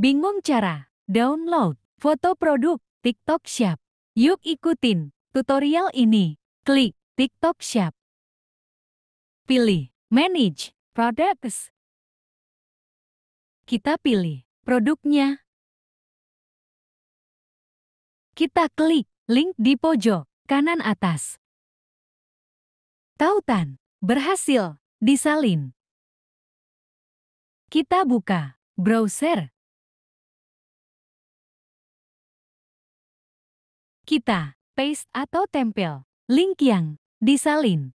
Bingung cara? Download foto produk TikTok Shop. Yuk ikutin tutorial ini. Klik TikTok Shop. Pilih Manage Products. Kita pilih produknya. Kita klik link di pojok kanan atas. Tautan berhasil disalin. Kita buka browser. Kita paste atau tempel link yang disalin.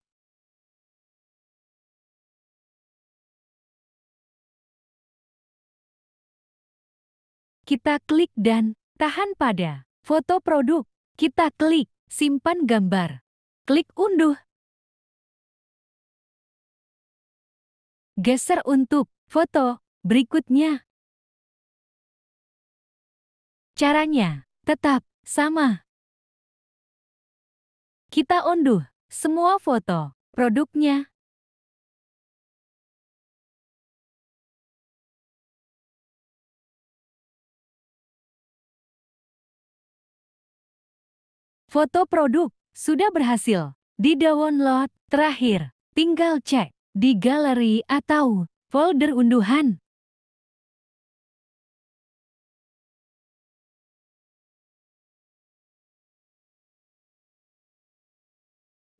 Kita klik dan tahan pada foto produk. Kita klik simpan gambar. Klik unduh. Geser untuk foto berikutnya. Caranya tetap sama. Kita unduh semua foto produknya. Foto produk sudah berhasil di-download. Terakhir, tinggal cek di galeri atau folder unduhan.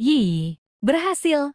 Yi, berhasil.